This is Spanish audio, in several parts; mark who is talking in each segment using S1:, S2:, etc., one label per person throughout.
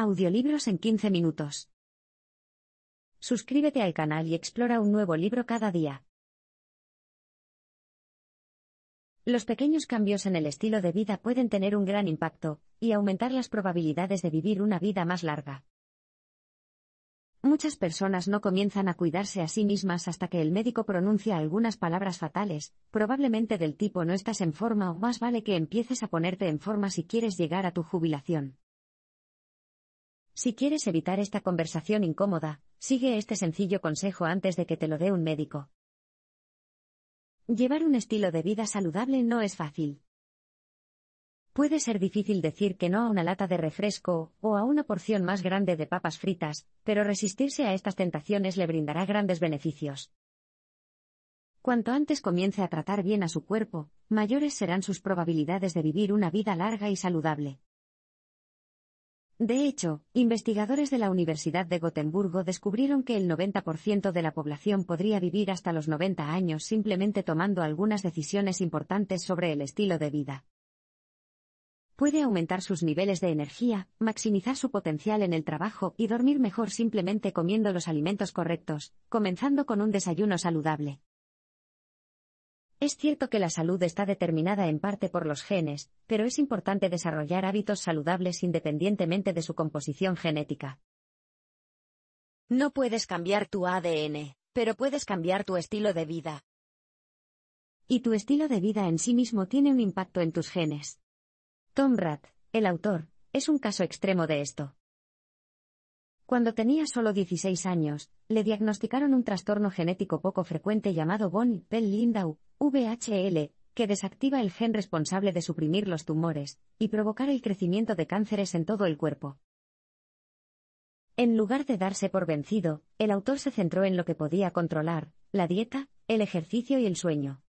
S1: Audiolibros en 15 minutos. Suscríbete al canal y explora un nuevo libro cada día. Los pequeños cambios en el estilo de vida pueden tener un gran impacto y aumentar las probabilidades de vivir una vida más larga. Muchas personas no comienzan a cuidarse a sí mismas hasta que el médico pronuncia algunas palabras fatales, probablemente del tipo no estás en forma o más vale que empieces a ponerte en forma si quieres llegar a tu jubilación. Si quieres evitar esta conversación incómoda, sigue este sencillo consejo antes de que te lo dé un médico. Llevar un estilo de vida saludable no es fácil. Puede ser difícil decir que no a una lata de refresco o a una porción más grande de papas fritas, pero resistirse a estas tentaciones le brindará grandes beneficios. Cuanto antes comience a tratar bien a su cuerpo, mayores serán sus probabilidades de vivir una vida larga y saludable. De hecho, investigadores de la Universidad de Gotemburgo descubrieron que el 90% de la población podría vivir hasta los 90 años simplemente tomando algunas decisiones importantes sobre el estilo de vida. Puede aumentar sus niveles de energía, maximizar su potencial en el trabajo y dormir mejor simplemente comiendo los alimentos correctos, comenzando con un desayuno saludable. Es cierto que la salud está determinada en parte por los genes, pero es importante desarrollar hábitos saludables independientemente de su composición genética. No puedes cambiar tu ADN, pero puedes cambiar tu estilo de vida. Y tu estilo de vida en sí mismo tiene un impacto en tus genes. Tom Rath, el autor, es un caso extremo de esto. Cuando tenía solo 16 años, le diagnosticaron un trastorno genético poco frecuente llamado Bonnie-Pell-Lindau, VHL, que desactiva el gen responsable de suprimir los tumores y provocar el crecimiento de cánceres en todo el cuerpo. En lugar de darse por vencido, el autor se centró en lo que podía controlar, la dieta, el ejercicio y el sueño.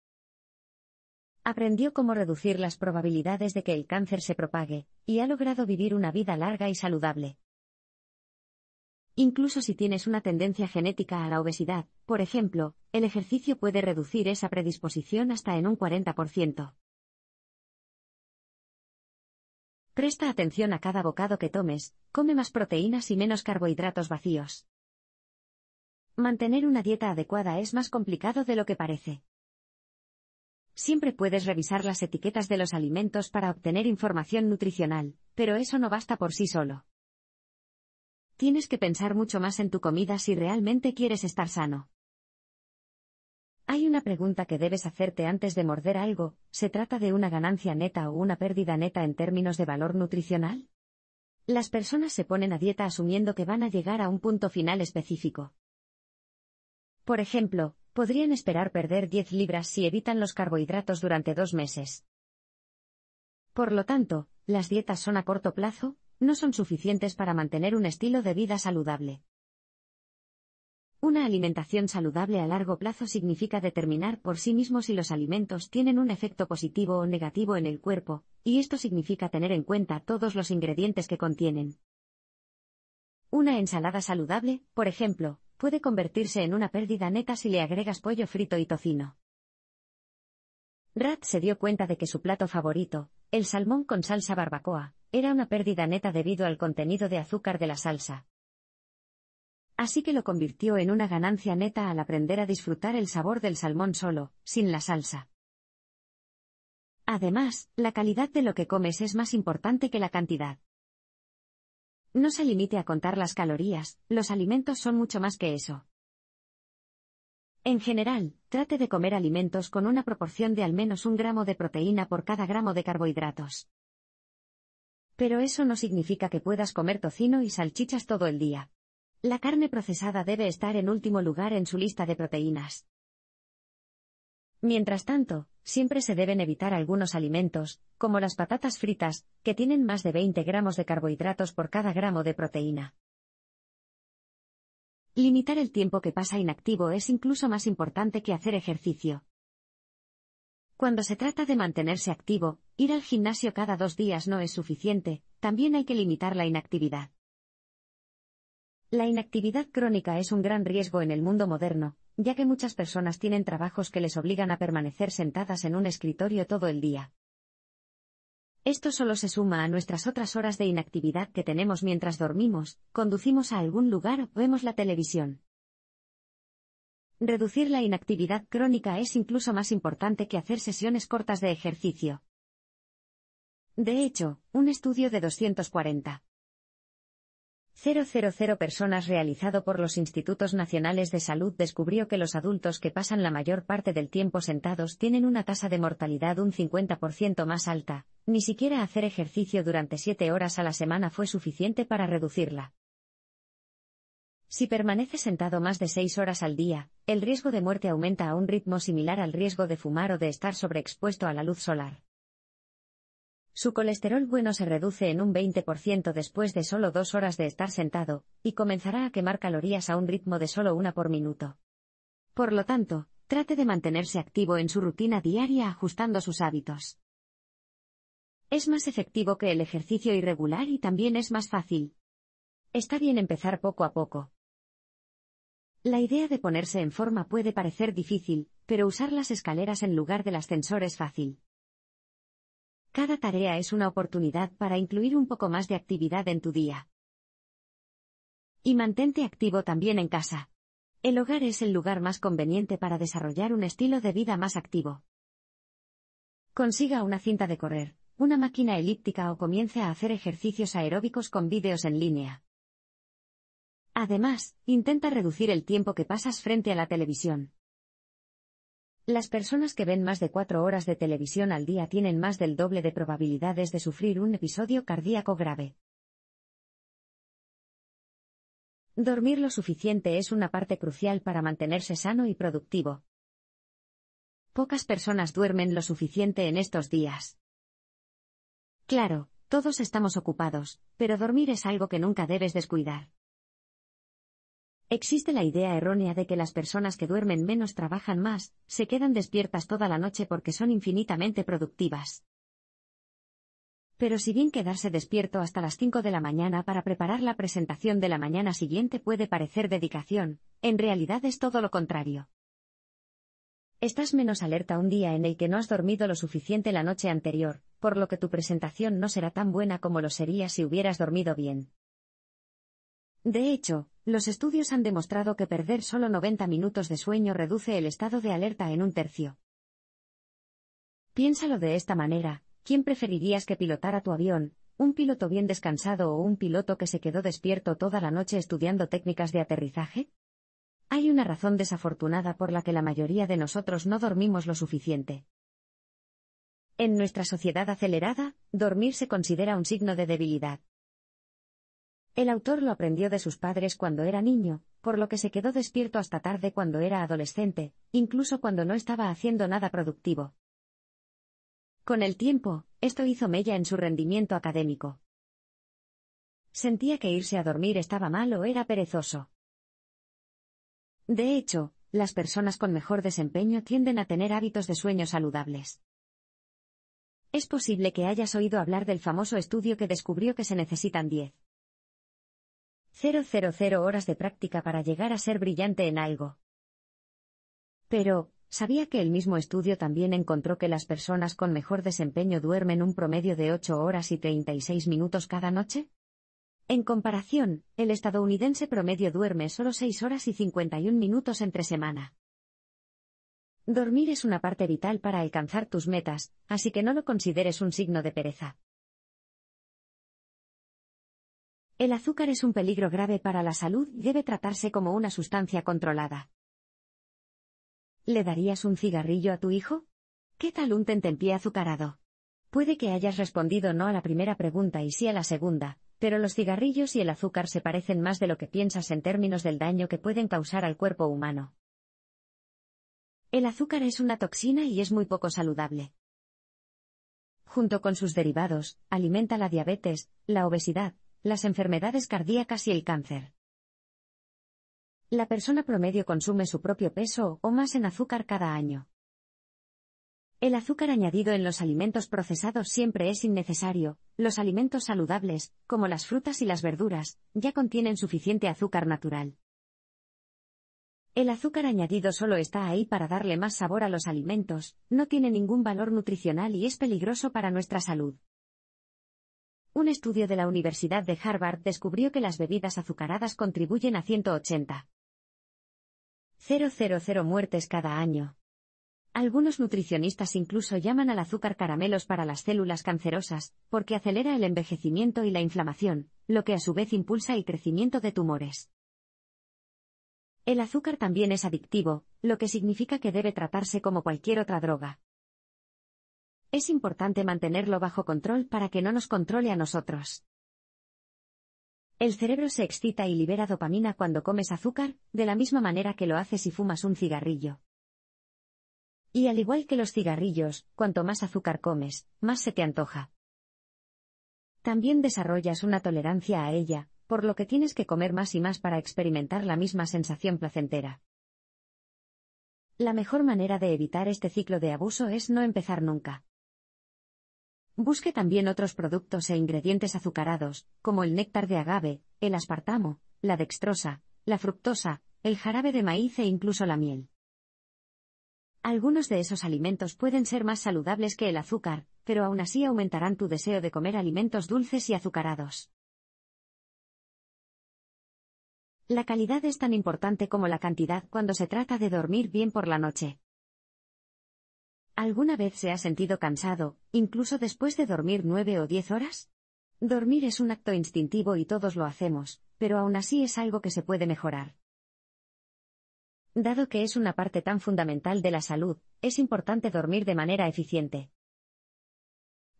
S1: Aprendió cómo reducir las probabilidades de que el cáncer se propague, y ha logrado vivir una vida larga y saludable. Incluso si tienes una tendencia genética a la obesidad, por ejemplo, el ejercicio puede reducir esa predisposición hasta en un 40%. Presta atención a cada bocado que tomes, come más proteínas y menos carbohidratos vacíos. Mantener una dieta adecuada es más complicado de lo que parece. Siempre puedes revisar las etiquetas de los alimentos para obtener información nutricional, pero eso no basta por sí solo. Tienes que pensar mucho más en tu comida si realmente quieres estar sano. Hay una pregunta que debes hacerte antes de morder algo, ¿se trata de una ganancia neta o una pérdida neta en términos de valor nutricional? Las personas se ponen a dieta asumiendo que van a llegar a un punto final específico. Por ejemplo, podrían esperar perder 10 libras si evitan los carbohidratos durante dos meses. Por lo tanto, las dietas son a corto plazo, no son suficientes para mantener un estilo de vida saludable. Una alimentación saludable a largo plazo significa determinar por sí mismo si los alimentos tienen un efecto positivo o negativo en el cuerpo, y esto significa tener en cuenta todos los ingredientes que contienen. Una ensalada saludable, por ejemplo, puede convertirse en una pérdida neta si le agregas pollo frito y tocino. Rat se dio cuenta de que su plato favorito, el salmón con salsa barbacoa, era una pérdida neta debido al contenido de azúcar de la salsa, así que lo convirtió en una ganancia neta al aprender a disfrutar el sabor del salmón solo, sin la salsa. Además, la calidad de lo que comes es más importante que la cantidad. No se limite a contar las calorías, los alimentos son mucho más que eso. En general, trate de comer alimentos con una proporción de al menos un gramo de proteína por cada gramo de carbohidratos. Pero eso no significa que puedas comer tocino y salchichas todo el día. La carne procesada debe estar en último lugar en su lista de proteínas. Mientras tanto, siempre se deben evitar algunos alimentos, como las patatas fritas, que tienen más de 20 gramos de carbohidratos por cada gramo de proteína. Limitar el tiempo que pasa inactivo es incluso más importante que hacer ejercicio. Cuando se trata de mantenerse activo, ir al gimnasio cada dos días no es suficiente, también hay que limitar la inactividad. La inactividad crónica es un gran riesgo en el mundo moderno, ya que muchas personas tienen trabajos que les obligan a permanecer sentadas en un escritorio todo el día. Esto solo se suma a nuestras otras horas de inactividad que tenemos mientras dormimos, conducimos a algún lugar o vemos la televisión. Reducir la inactividad crónica es incluso más importante que hacer sesiones cortas de ejercicio. De hecho, un estudio de 240 000 personas realizado por los Institutos Nacionales de Salud descubrió que los adultos que pasan la mayor parte del tiempo sentados tienen una tasa de mortalidad un 50% más alta, ni siquiera hacer ejercicio durante 7 horas a la semana fue suficiente para reducirla. Si permanece sentado más de 6 horas al día, el riesgo de muerte aumenta a un ritmo similar al riesgo de fumar o de estar sobreexpuesto a la luz solar. Su colesterol bueno se reduce en un 20% después de solo dos horas de estar sentado, y comenzará a quemar calorías a un ritmo de solo una por minuto. Por lo tanto, trate de mantenerse activo en su rutina diaria ajustando sus hábitos. Es más efectivo que el ejercicio irregular y también es más fácil. Está bien empezar poco a poco. La idea de ponerse en forma puede parecer difícil, pero usar las escaleras en lugar del ascensor es fácil. Cada tarea es una oportunidad para incluir un poco más de actividad en tu día. Y mantente activo también en casa. El hogar es el lugar más conveniente para desarrollar un estilo de vida más activo. Consiga una cinta de correr, una máquina elíptica o comience a hacer ejercicios aeróbicos con vídeos en línea. Además, intenta reducir el tiempo que pasas frente a la televisión. Las personas que ven más de cuatro horas de televisión al día tienen más del doble de probabilidades de sufrir un episodio cardíaco grave. Dormir lo suficiente es una parte crucial para mantenerse sano y productivo. Pocas personas duermen lo suficiente en estos días. Claro, todos estamos ocupados, pero dormir es algo que nunca debes descuidar. Existe la idea errónea de que las personas que duermen menos trabajan más, se quedan despiertas toda la noche porque son infinitamente productivas. Pero si bien quedarse despierto hasta las 5 de la mañana para preparar la presentación de la mañana siguiente puede parecer dedicación, en realidad es todo lo contrario. Estás menos alerta un día en el que no has dormido lo suficiente la noche anterior, por lo que tu presentación no será tan buena como lo sería si hubieras dormido bien. De hecho, los estudios han demostrado que perder solo 90 minutos de sueño reduce el estado de alerta en un tercio. Piénsalo de esta manera, ¿quién preferirías que pilotara tu avión, un piloto bien descansado o un piloto que se quedó despierto toda la noche estudiando técnicas de aterrizaje? Hay una razón desafortunada por la que la mayoría de nosotros no dormimos lo suficiente. En nuestra sociedad acelerada, dormir se considera un signo de debilidad. El autor lo aprendió de sus padres cuando era niño, por lo que se quedó despierto hasta tarde cuando era adolescente, incluso cuando no estaba haciendo nada productivo. Con el tiempo, esto hizo mella en su rendimiento académico. Sentía que irse a dormir estaba mal o era perezoso. De hecho, las personas con mejor desempeño tienden a tener hábitos de sueño saludables. Es posible que hayas oído hablar del famoso estudio que descubrió que se necesitan 10 000 horas de práctica para llegar a ser brillante en algo. Pero, ¿sabía que el mismo estudio también encontró que las personas con mejor desempeño duermen un promedio de 8 horas y 36 minutos cada noche? En comparación, el estadounidense promedio duerme solo 6 horas y 51 minutos entre semana. Dormir es una parte vital para alcanzar tus metas, así que no lo consideres un signo de pereza. El azúcar es un peligro grave para la salud y debe tratarse como una sustancia controlada. ¿Le darías un cigarrillo a tu hijo? ¿Qué tal un tentempié azucarado? Puede que hayas respondido no a la primera pregunta y sí a la segunda, pero los cigarrillos y el azúcar se parecen más de lo que piensas en términos del daño que pueden causar al cuerpo humano. El azúcar es una toxina y es muy poco saludable. Junto con sus derivados, alimenta la diabetes, la obesidad, las enfermedades cardíacas y el cáncer. La persona promedio consume su propio peso o más en azúcar cada año. El azúcar añadido en los alimentos procesados siempre es innecesario. Los alimentos saludables, como las frutas y las verduras, ya contienen suficiente azúcar natural. El azúcar añadido solo está ahí para darle más sabor a los alimentos, no tiene ningún valor nutricional y es peligroso para nuestra salud. Un estudio de la Universidad de Harvard descubrió que las bebidas azucaradas contribuyen a 180. muertes cada año. Algunos nutricionistas incluso llaman al azúcar caramelos para las células cancerosas, porque acelera el envejecimiento y la inflamación, lo que a su vez impulsa el crecimiento de tumores. El azúcar también es adictivo, lo que significa que debe tratarse como cualquier otra droga. Es importante mantenerlo bajo control para que no nos controle a nosotros. El cerebro se excita y libera dopamina cuando comes azúcar, de la misma manera que lo hace si fumas un cigarrillo. Y al igual que los cigarrillos, cuanto más azúcar comes, más se te antoja. También desarrollas una tolerancia a ella, por lo que tienes que comer más y más para experimentar la misma sensación placentera. La mejor manera de evitar este ciclo de abuso es no empezar nunca. Busque también otros productos e ingredientes azucarados, como el néctar de agave, el aspartamo, la dextrosa, la fructosa, el jarabe de maíz e incluso la miel. Algunos de esos alimentos pueden ser más saludables que el azúcar, pero aún así aumentarán tu deseo de comer alimentos dulces y azucarados. La calidad es tan importante como la cantidad cuando se trata de dormir bien por la noche. ¿Alguna vez se ha sentido cansado, incluso después de dormir nueve o diez horas? Dormir es un acto instintivo y todos lo hacemos, pero aún así es algo que se puede mejorar. Dado que es una parte tan fundamental de la salud, es importante dormir de manera eficiente.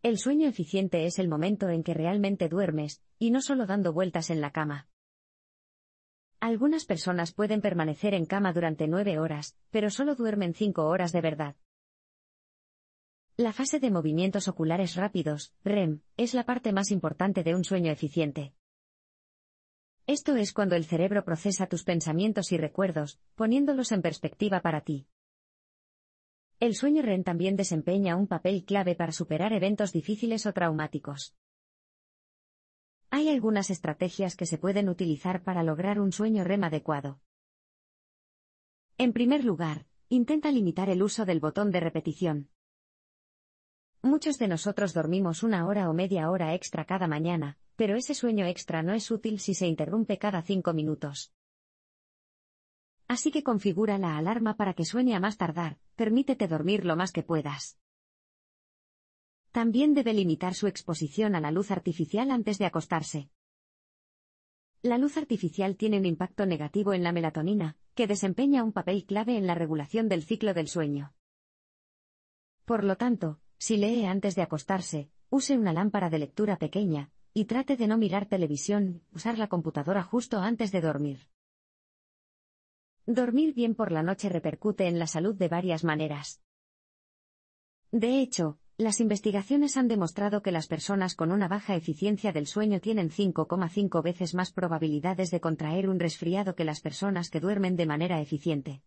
S1: El sueño eficiente es el momento en que realmente duermes, y no solo dando vueltas en la cama. Algunas personas pueden permanecer en cama durante nueve horas, pero solo duermen cinco horas de verdad. La fase de movimientos oculares rápidos, REM, es la parte más importante de un sueño eficiente. Esto es cuando el cerebro procesa tus pensamientos y recuerdos, poniéndolos en perspectiva para ti. El sueño REM también desempeña un papel clave para superar eventos difíciles o traumáticos. Hay algunas estrategias que se pueden utilizar para lograr un sueño REM adecuado. En primer lugar, intenta limitar el uso del botón de repetición. Muchos de nosotros dormimos una hora o media hora extra cada mañana, pero ese sueño extra no es útil si se interrumpe cada cinco minutos. Así que configura la alarma para que sueñe a más tardar, permítete dormir lo más que puedas. También debe limitar su exposición a la luz artificial antes de acostarse. La luz artificial tiene un impacto negativo en la melatonina, que desempeña un papel clave en la regulación del ciclo del sueño. Por lo tanto, si lee antes de acostarse, use una lámpara de lectura pequeña, y trate de no mirar televisión, usar la computadora justo antes de dormir. Dormir bien por la noche repercute en la salud de varias maneras. De hecho, las investigaciones han demostrado que las personas con una baja eficiencia del sueño tienen 5,5 veces más probabilidades de contraer un resfriado que las personas que duermen de manera eficiente.